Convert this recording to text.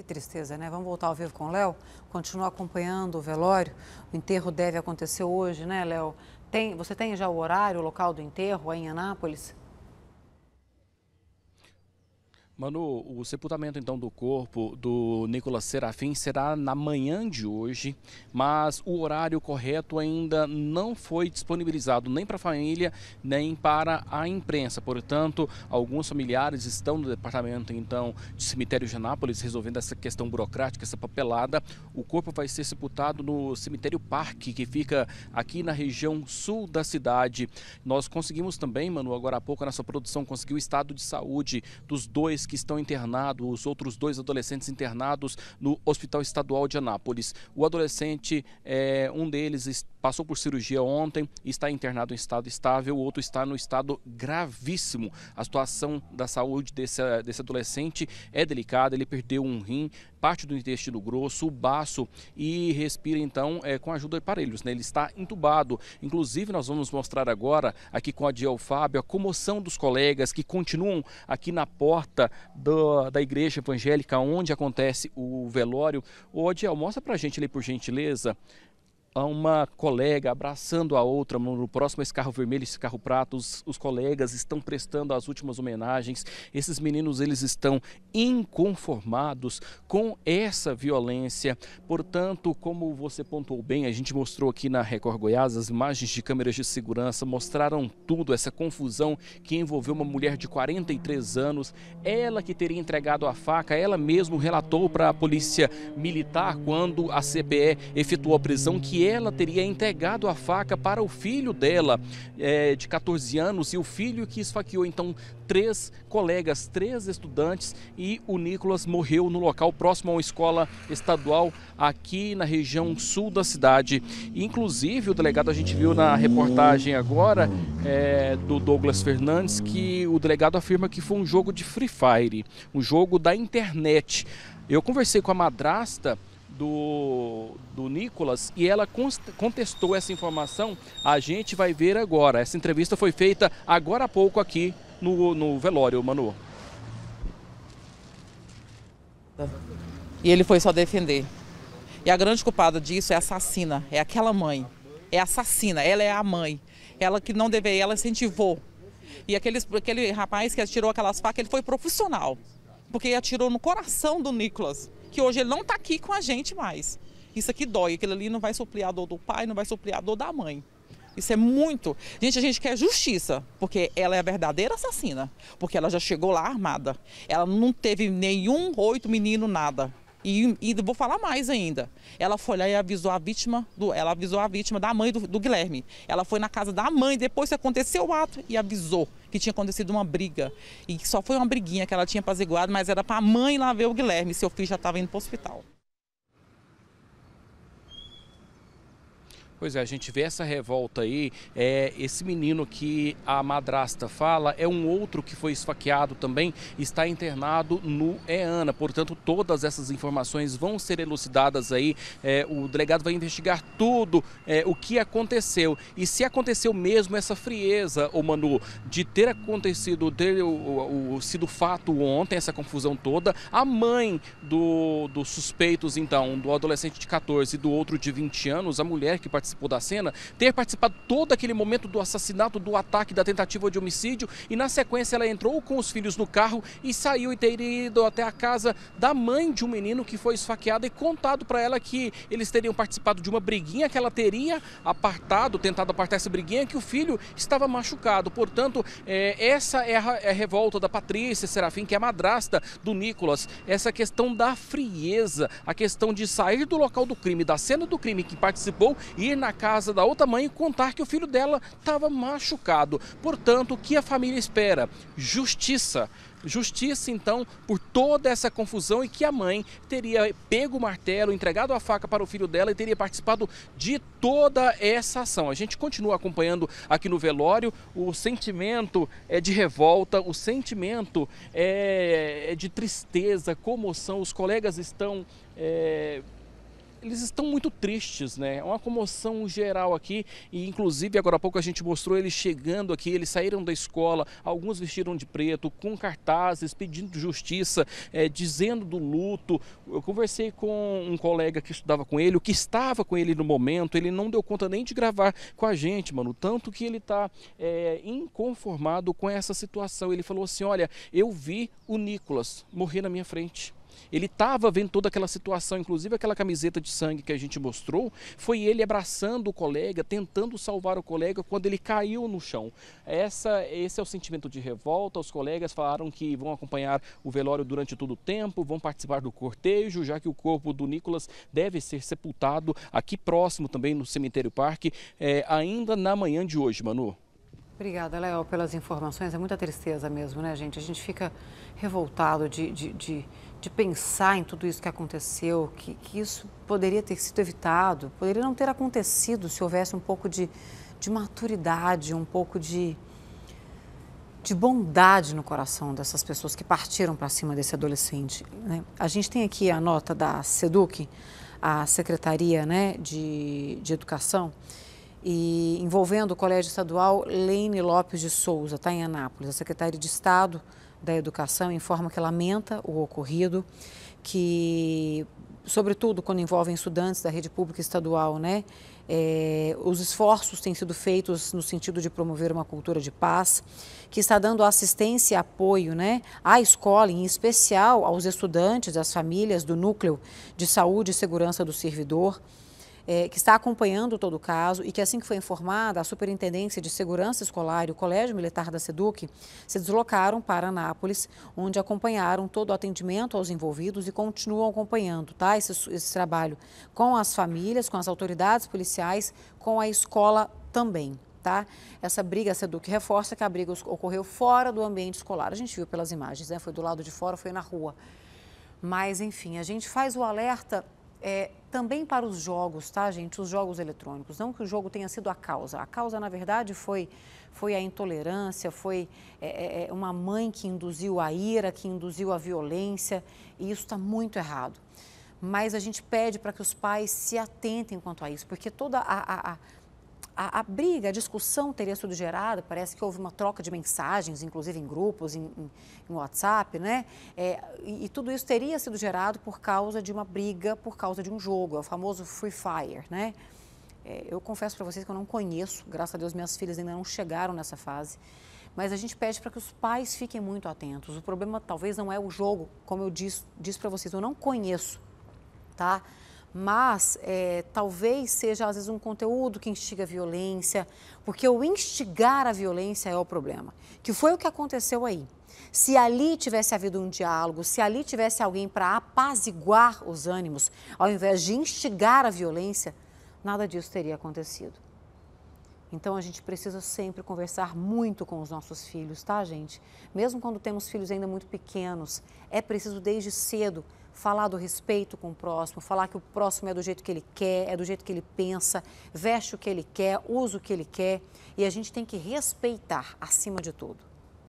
Que tristeza, né? Vamos voltar ao vivo com o Léo. Continua acompanhando o velório. O enterro deve acontecer hoje, né, Léo? Tem, você tem já o horário, o local do enterro aí em Anápolis? Manu, o sepultamento então do corpo do Nicolas Serafim será na manhã de hoje, mas o horário correto ainda não foi disponibilizado nem para a família, nem para a imprensa. Portanto, alguns familiares estão no departamento então de cemitério de Anápolis resolvendo essa questão burocrática, essa papelada. O corpo vai ser sepultado no cemitério Parque, que fica aqui na região sul da cidade. Nós conseguimos também, Manu, agora há pouco a nossa produção conseguiu o estado de saúde dos dois que estão internados, os outros dois adolescentes internados no Hospital Estadual de Anápolis. O adolescente, é, um deles passou por cirurgia ontem, está internado em estado estável, o outro está no estado gravíssimo. A situação da saúde desse, desse adolescente é delicada, ele perdeu um rim, parte do intestino grosso, o baço e respira então é, com a ajuda de aparelhos. Né? Ele está entubado. Inclusive, nós vamos mostrar agora aqui com a Diel Fábio a comoção dos colegas que continuam aqui na porta do, da igreja evangélica onde acontece o velório. Ô, Adiel, mostra pra gente ali, por gentileza, a uma colega abraçando a outra, no próximo esse carro vermelho, esse carro prato, os, os, colegas estão prestando as últimas homenagens. Esses meninos, eles estão inconformados com essa violência. Portanto, como você pontuou bem, a gente mostrou aqui na Record Goiás, as imagens de câmeras de segurança mostraram tudo, essa confusão que envolveu uma mulher de 43 anos, ela que teria entregado a faca, ela mesmo relatou para a polícia militar quando a CPE efetuou a prisão que ela teria entregado a faca para o filho dela, é, de 14 anos, e o filho que esfaqueou então três colegas, três estudantes, e o Nicolas morreu no local próximo a uma escola estadual aqui na região sul da cidade. Inclusive, o delegado, a gente viu na reportagem agora é, do Douglas Fernandes que o delegado afirma que foi um jogo de Free Fire, um jogo da internet. Eu conversei com a madrasta do, do Nicolas e ela contestou essa informação. A gente vai ver agora. Essa entrevista foi feita agora há pouco aqui no, no velório, Manu. E ele foi só defender. E a grande culpada disso é assassina, é aquela mãe. É assassina, ela é a mãe. Ela que não deveria, ela incentivou. E aqueles, aquele rapaz que atirou aquelas facas, ele foi profissional. Porque atirou no coração do Nicolas que hoje ele não está aqui com a gente mais. Isso aqui dói, aquilo ali não vai suplir a dor do pai, não vai suplir a dor da mãe. Isso é muito. Gente, a gente quer justiça, porque ela é a verdadeira assassina. Porque ela já chegou lá armada. Ela não teve nenhum oito menino, nada. E, e, vou falar mais ainda. Ela foi lá e avisou a vítima, do, ela avisou a vítima da mãe do, do, Guilherme. Ela foi na casa da mãe, depois que aconteceu o ato, e avisou que tinha acontecido uma briga. E que só foi uma briguinha que ela tinha apaziguado, mas era para a mãe lá ver o Guilherme. Seu filho já estava indo para o hospital. Pois é, a gente vê essa revolta aí. É, esse menino que a madrasta fala é um outro que foi esfaqueado também, está internado no EANA. Portanto, todas essas informações vão ser elucidadas aí. É, o delegado vai investigar tudo é, o que aconteceu. E se aconteceu mesmo essa frieza, ô Manu, de ter acontecido, ter o, o, sido fato ontem, essa confusão toda, a mãe do, dos suspeitos, então, do adolescente de 14 e do outro de 20 anos, a mulher que participou participou da cena, ter participado todo aquele momento do assassinato, do ataque, da tentativa de homicídio e na sequência ela entrou com os filhos no carro e saiu e ter ido até a casa da mãe de um menino que foi esfaqueado e contado para ela que eles teriam participado de uma briguinha que ela teria apartado, tentado apartar essa briguinha, que o filho estava machucado. Portanto, é, essa é a, é a revolta da Patrícia Serafim, que é a madrasta do Nicolas. Essa questão da frieza, a questão de sair do local do crime, da cena do crime que participou e ir na casa da outra mãe e contar que o filho dela estava machucado. Portanto, o que a família espera? Justiça. Justiça, então, por toda essa confusão e que a mãe teria pego o martelo, entregado a faca para o filho dela e teria participado de toda essa ação. A gente continua acompanhando aqui no velório o sentimento é de revolta, o sentimento é, é de tristeza, comoção. Os colegas estão. É eles estão muito tristes, né? É uma comoção geral aqui e inclusive agora há pouco a gente mostrou eles chegando aqui, eles saíram da escola, alguns vestiram de preto, com cartazes pedindo justiça, é, dizendo do luto. Eu conversei com um colega que estudava com ele, o que estava com ele no momento, ele não deu conta nem de gravar com a gente, mano, tanto que ele está é, eh, inconformado com essa situação. Ele falou assim, olha, eu vi o Nicolas morrer na minha frente. Ele estava vendo toda aquela situação, inclusive aquela camiseta de sangue que a gente mostrou, foi ele abraçando o colega, tentando salvar o colega quando ele caiu no chão. Essa, esse é o sentimento de revolta. Os colegas falaram que vão acompanhar o velório durante todo o tempo, vão participar do cortejo, já que o corpo do Nicolas deve ser sepultado aqui próximo também no cemitério Parque, é, ainda na manhã de hoje, Manu. Obrigada, Léo, pelas informações. É muita tristeza mesmo, né, gente? A gente fica revoltado de, de, de de pensar em tudo isso que aconteceu, que, que isso poderia ter sido evitado, poderia não ter acontecido se houvesse um pouco de, de maturidade, um pouco de, de bondade no coração dessas pessoas que partiram para cima desse adolescente. Né? A gente tem aqui a nota da SEDUC, a Secretaria né, de, de Educação, e envolvendo o Colégio Estadual Leine Lopes de Souza, está em Anápolis. A Secretaria de Estado da Educação informa que lamenta o ocorrido, que, sobretudo quando envolvem estudantes da rede pública estadual, né, é, os esforços têm sido feitos no sentido de promover uma cultura de paz, que está dando assistência e apoio né, à escola, em especial aos estudantes, às famílias do Núcleo de Saúde e Segurança do Servidor é, que está acompanhando todo o caso e que, assim que foi informada, a Superintendência de Segurança Escolar e o Colégio Militar da SEDUC se deslocaram para Anápolis, onde acompanharam todo o atendimento aos envolvidos e continuam acompanhando tá, esse, esse trabalho com as famílias, com as autoridades policiais, com a escola também. Tá? Essa briga, a SEDUC reforça que a briga ocorreu fora do ambiente escolar. A gente viu pelas imagens, né? foi do lado de fora, foi na rua. Mas, enfim, a gente faz o alerta é, também para os jogos, tá, gente? Os jogos eletrônicos. Não que o jogo tenha sido a causa. A causa, na verdade, foi, foi a intolerância, foi é, é, é uma mãe que induziu a ira, que induziu a violência. E isso está muito errado. Mas a gente pede para que os pais se atentem quanto a isso, porque toda a, a, a a, a, briga, a discussão teria sido gerada, parece que houve uma troca de mensagens, inclusive em grupos, em, em, em WhatsApp, né? É, e, e, tudo isso teria sido gerado por causa de uma briga, por causa de um jogo, é o famoso Free Fire, né? É, eu confesso para vocês que eu não conheço, graças a Deus minhas filhas ainda não chegaram nessa fase, mas a gente pede para que os pais fiquem muito atentos. O problema talvez não é o jogo, como eu disse, disse para vocês, eu não conheço, tá? mas é, talvez seja às vezes um conteúdo que instiga violência, porque o instigar a violência é o problema, que foi o que aconteceu aí. Se ali tivesse havido um diálogo, se ali tivesse alguém para apaziguar os ânimos, ao invés de instigar a violência, nada disso teria acontecido. Então a gente precisa sempre conversar muito com os nossos filhos, tá, gente? Mesmo quando temos filhos ainda muito pequenos, é preciso desde cedo falar do respeito com o próximo, falar que o próximo é do jeito que ele quer, é do jeito que ele pensa, veste o que ele quer, usa o que ele quer, e a gente tem que respeitar acima de tudo.